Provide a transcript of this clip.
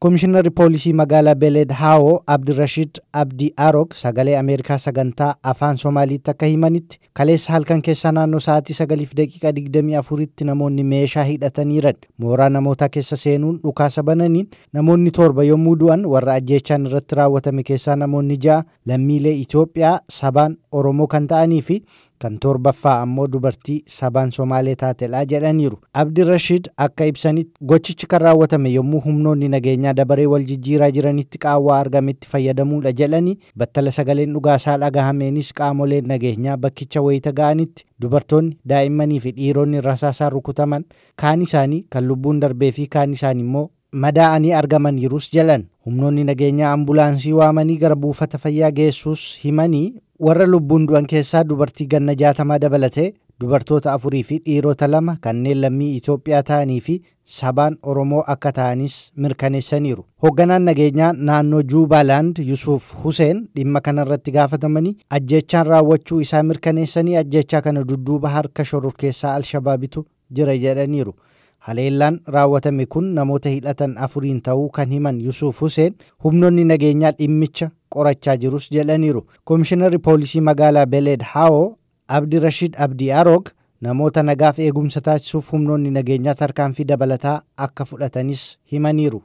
Komishinarri poolisii magaalaa Beeled Abdi Rashiid Abdi Aroog sagalee Ameerikaa sagantaa afaan Soomaaliitti akka himanitti kaleessa halkan keessaa naannoo sa'aatii sagaliif daqiiqaa digdamii afuritti namoonni meeshaa hidhataniiran. Mooraa namootaa keessa seenuun dhukaasa bananiin namoonni torba yommuu du'an warra ajjeechaan irratti raawwatame keessaa namoonni ja'a lammiilee Itoophiyaa sabaan Oromoo kan ta'anii fi kan torbaffaa ammoo dubartii sabaan somaalee taatedha jedhaniiru Rashid akka ibsanitti gochichi kan raawwatame yommuu humnoonni nageenyaa dabaree wal jijjiiraa jiranitti qaawwaa argametti fayyadamuudha jedhanii battala sagaleen dhugaasaa dhagahameenis qaamoleen nageenyaa bakkicha wayita ga'anitti dubartoonni daa'immanii fi dhiironni rasaasaan rukutaman kaan isaanii kan lubbuun darbee fi kaan isaanii immoo madaa'anii argaman jirus jalan humnoonni nageenyaa ambulaansii waamanii gara buufata fayyaa geessuus himanii warra lubbuun du'an keessaa dubartii ganna jaatamaa dabalatee, dubartoota afurii fi dhiirota lama kanneen lammii Itoophiyaa ta'anii fi sabaan Oromoo akka ta'anis mirkaneessaniiru. Hoogganaan nageenyaa naannoo Juubaaland Yusuuf Huseen dhimma kanarratti gaafatamanii ajjechaan raawwachuu isaa mirkaneessanii ajjechaa kana dudduuba harka al-Shabaabitu jira jedhaniiru. Haleellaan raawwatame kun namoota hidhatan afuriin ta'uu kan himan Yusuuf Huseen humnoonni nageenyaa dhimmicha qorachaa jirus jedhaniiru. Komishinarri poolisii magaalaa Beleed Haawoo Abdi Rashid Abdii Aroog namoota nagaaf eegumsa taasisuuf humnoonni nageenyaa tarkaanfii dabalataa akka fudhatanis himaniiru.